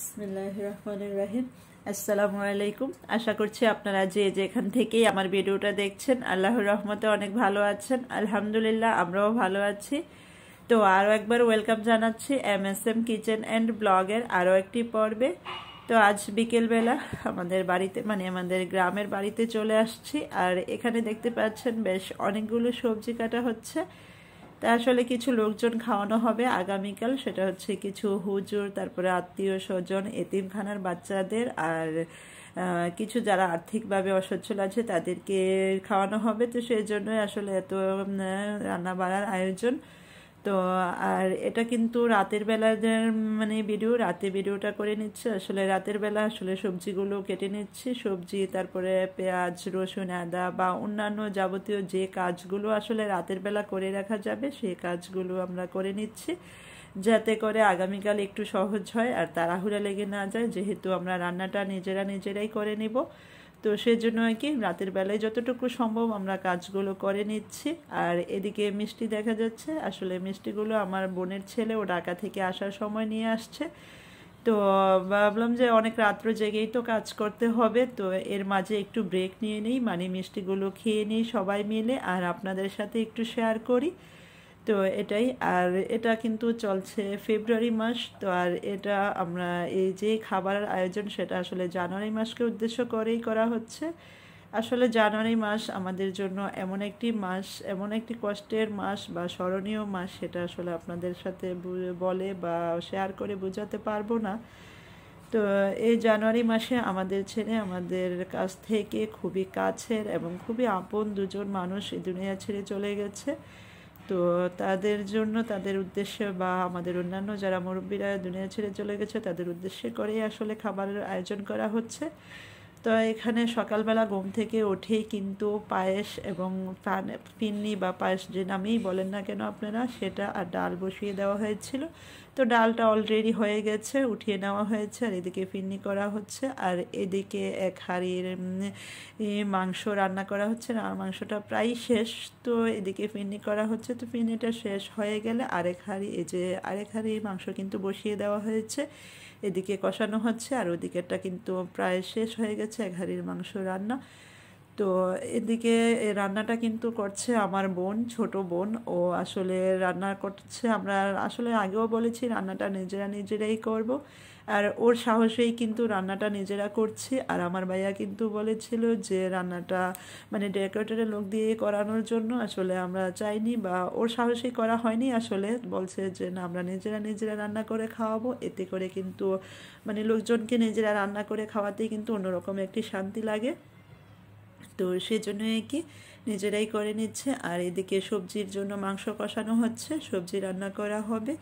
আসসালামু আলাইকুম আশা করছি আপনারা যে যেখান থেকেই আমার ভিডিওটা দেখছেন আল্লাহর রহমতে অনেক ভালো আছেন আলহামদুলিল্লাহ আমরাও ভালো আছি তো আরও একবার ওয়েলকাম জানাচ্ছি M S M kitchen and ব্লগের আরও একটি পর্বে তো আজ বিকেলবেলা আমাদের বাড়িতে মানে আমাদের গ্রামের বাড়িতে চলে আসছি আর এখানে দেখতে পাচ্ছেন বেশ অনেকগুলো সবজি কাটা হচ্ছে তা আসলে কিছু লোকজন খাওয়ানো হবে আগামীকাল সেটা হচ্ছে কিছু হুজুর তারপরে আত্মীয় স্বজন এতিমখানার বাচ্চাদের আর কিছু যারা আর্থিকভাবে অসচ্ছল আছে তাদেরকে খাওয়ানো হবে তো সেই জন্যই আসলে এত বাড়ার আয়োজন তো আর এটা কিন্তু রাতের বেলা মানে ভিডিও রাতে ভিডিওটা করে নিচ্ছে আসলে রাতের বেলা আসলে সবজিগুলো কেটে নিচ্ছি সবজি তারপরে পেঁয়াজ রসুন আদা বা অন্যান্য যাবতীয় যে কাজগুলো আসলে রাতের বেলা করে রাখা যাবে সেই কাজগুলো আমরা করে নিচ্ছি যাতে করে আগামীকাল একটু সহজ হয় আর তাড়াহুড়া লেগে না যায় যেহেতু আমরা রান্নাটা নিজেরা নিজেরাই করে নেব তো সেজন্য আর কি রাতের বেলায় যতটুকু সম্ভব আমরা কাজগুলো করে নিচ্ছি আর এদিকে মিষ্টি দেখা যাচ্ছে আসলে মিষ্টিগুলো আমার বোনের ছেলে ও ঢাকা থেকে আসার সময় নিয়ে আসছে তো ভাবলাম যে অনেক রাত্র জেগেই তো কাজ করতে হবে তো এর মাঝে একটু ব্রেক নিয়ে নিই মানে মিষ্টিগুলো খেয়ে নিই সবাই মিলে আর আপনাদের সাথে একটু শেয়ার করি তো এটাই আর এটা কিন্তু চলছে ফেব্রুয়ারি মাস তো আর এটা আমরা এই যে খাবারের আয়োজন সেটা আসলে জানুয়ারি মাসকে উদ্দেশ্য করেই করা হচ্ছে আসলে জানুয়ারি মাস আমাদের জন্য এমন একটি মাস এমন একটি কষ্টের মাস বা স্মরণীয় মাস সেটা আসলে আপনাদের সাথে বলে বা শেয়ার করে বোঝাতে পারবো না তো এই জানুয়ারি মাসে আমাদের ছেড়ে আমাদের কাছ থেকে খুবই কাছের এবং খুবই আপন দুজন মানুষ এই দুনিয়া ছেড়ে চলে গেছে তো তাদের জন্য তাদের উদ্দেশ্যে বা আমাদের অন্যান্য যারা মুরব্বীরা দুনিয়া ছেড়ে চলে গেছে তাদের উদ্দেশ্যে করেই আসলে খাবারের আয়োজন করা হচ্ছে তো এখানে সকালবেলা ঘুম থেকে উঠেই কিন্তু পায়েস এবং পিন্নি বা পায়েস যে নামেই বলেন না কেন আপনারা সেটা আর ডাল বসিয়ে দেওয়া হয়েছিল তো ডালটা অলরেডি হয়ে গেছে উঠিয়ে নেওয়া হয়েছে আর এদিকে পিন্নি করা হচ্ছে আর এদিকে এক হাড়ির মাংস রান্না করা হচ্ছে আর মাংসটা প্রায় শেষ তো এদিকে পিন্নি করা হচ্ছে তো পিন্নিটা শেষ হয়ে গেলে আরেক হাড়ি এই যে আরেক হাড়ি মাংস কিন্তু বসিয়ে দেওয়া হয়েছে এদিকে কষানো হচ্ছে আর ওদিকেরটা কিন্তু প্রায় শেষ হয়ে গেছে এক হাঁড়ির মাংস রান্না তো এদিকে রান্নাটা কিন্তু করছে আমার বোন ছোট বোন ও আসলে রান্না করছে আমরা আসলে আগেও বলেছি রান্নাটা নিজেরা নিজেরাই করব আর ওর সাহসেই কিন্তু রান্নাটা নিজেরা করছি আর আমার ভাইয়া কিন্তু বলেছিল যে রান্নাটা মানে ডেকোরেটরের লোক দিয়ে করানোর জন্য আসলে আমরা চাইনি বা ওর সাহসেই করা হয়নি আসলে বলছে যে না আমরা নিজেরা নিজেরা রান্না করে খাওয়াবো এতে করে কিন্তু মানে লোকজনকে নিজেরা রান্না করে খাওয়াতেই কিন্তু অন্যরকম একটি শান্তি লাগে তো সেজন্য একে নিজেরাই করে নিচ্ছে আর এদিকে সবজির জন্য মাংস কষানো হচ্ছে সবজি রান্না করা হবে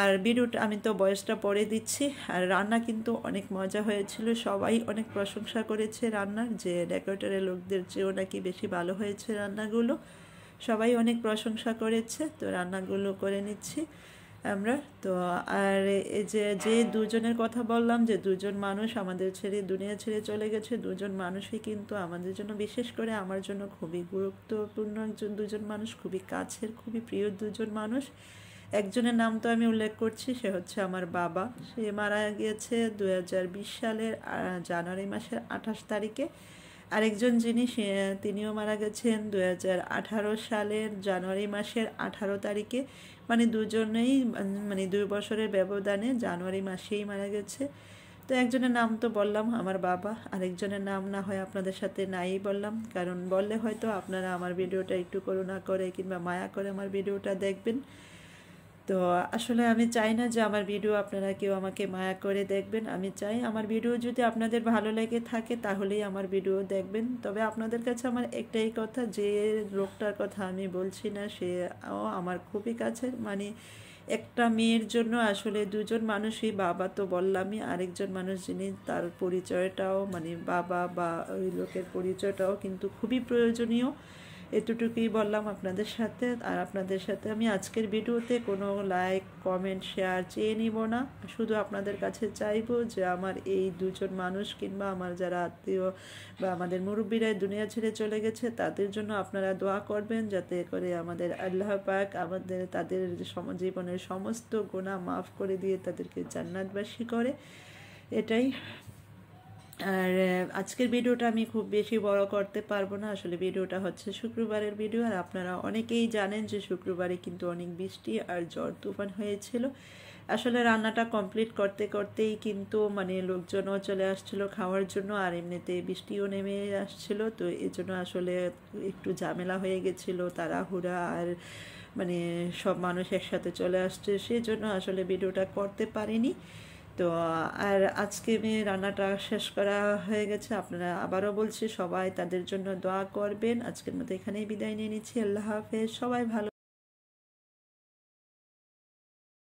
আর বিরুট আমি তো বয়সটা পরে দিচ্ছি আর রান্না কিন্তু অনেক মজা হয়েছিল সবাই অনেক প্রশংসা করেছে রান্নার যে ডেকোরেটারের লোকদের চেয়েও নাকি বেশি ভালো হয়েছে রান্নাগুলো সবাই অনেক প্রশংসা করেছে তো রান্নাগুলো করে নিচ্ছি আমরা তো আর যে যে দুজনের কথা বললাম যে দুজন মানুষ আমাদের ছেড়ে দুনিয়া ছেড়ে চলে গেছে দুজন মানুষই কিন্তু আমাদের জন্য বিশেষ করে আমার জন্য খুবই গুরুত্বপূর্ণ একজন দুজন মানুষ খুবই কাছের খুবই প্রিয় দুজন মানুষ একজনের নাম তো আমি উল্লেখ করছি সে হচ্ছে আমার বাবা সে মারা গিয়েছে দু সালের জানুয়ারি মাসের আঠাশ তারিখে আরেকজন যিনি তিনিও মারা গেছেন দু সালের জানুয়ারি মাসের আঠারো তারিখে মানে দুজনেই মানে দুই বছরের ব্যবধানে জানুয়ারি মাসেই মারা গেছে তো একজনের নাম তো বললাম আমার বাবা আরেকজনের নাম না হয় আপনাদের সাথে নাই বললাম কারণ বললে হয়তো আপনারা আমার ভিডিওটা একটু করুণা করে কিংবা মায়া করে আমার ভিডিওটা দেখবেন তো আসলে আমি চাই না যে আমার ভিডিও আপনারা কেউ আমাকে মায়া করে দেখবেন আমি চাই আমার ভিডিও যদি আপনাদের ভালো লেগে থাকে তাহলেই আমার ভিডিও দেখবেন তবে আপনাদের কাছে আমার একটাই কথা যে লোকটার কথা আমি বলছি না সে আমার খুবই কাছে মানে একটা মেয়ের জন্য আসলে দুজন মানুষই বাবা তো বললামই আরেকজন মানুষ যিনি তার পরিচয়টাও মানে বাবা বা ওই লোকের পরিচয়টাও কিন্তু খুবই প্রয়োজনীয় এতটুকুই বললাম আপনাদের সাথে আর আপনাদের সাথে আমি আজকের ভিডিওতে কোনো লাইক কমেন্ট শেয়ার চেয়ে নিব না শুধু আপনাদের কাছে চাইব যে আমার এই দুজন মানুষ কিংবা আমার যারা আত্মীয় বা আমাদের মুরব্বীরা দুনিয়া ছেড়ে চলে গেছে তাদের জন্য আপনারা দোয়া করবেন যাতে করে আমাদের আল্লাহ পাক আমাদের তাদের জীবনের সমস্ত গোনা মাফ করে দিয়ে তাদেরকে জান্নাতবাসী করে এটাই আর আজকের ভিডিওটা আমি খুব বেশি বড় করতে পারবো না আসলে ভিডিওটা হচ্ছে শুক্রবারের ভিডিও আর আপনারা অনেকেই জানেন যে শুক্রবারে কিন্তু অনেক বৃষ্টি আর জ্বর তুফান হয়েছিল আসলে রান্নাটা কমপ্লিট করতে করতেই কিন্তু মানে লোকজনও চলে আসছিল খাওয়ার জন্য আর এমনিতে বৃষ্টিও নেমে আসছিল তো এজন্য আসলে একটু ঝামেলা হয়ে গেছিল তাড়াহুড়া আর মানে সব মানুষ একসাথে চলে আসছে সেই জন্য আসলে ভিডিওটা করতে পারিনি তো আর আজকে আমি রান্নাটা শেষ করা হয়ে গেছে আপনারা আবারও বলছি সবাই তাদের জন্য দোয়া করবেন আজকের মতো এখানেই বিদায় নিয়ে নিচ্ছি আল্লাহ হাফেজ সবাই ভালো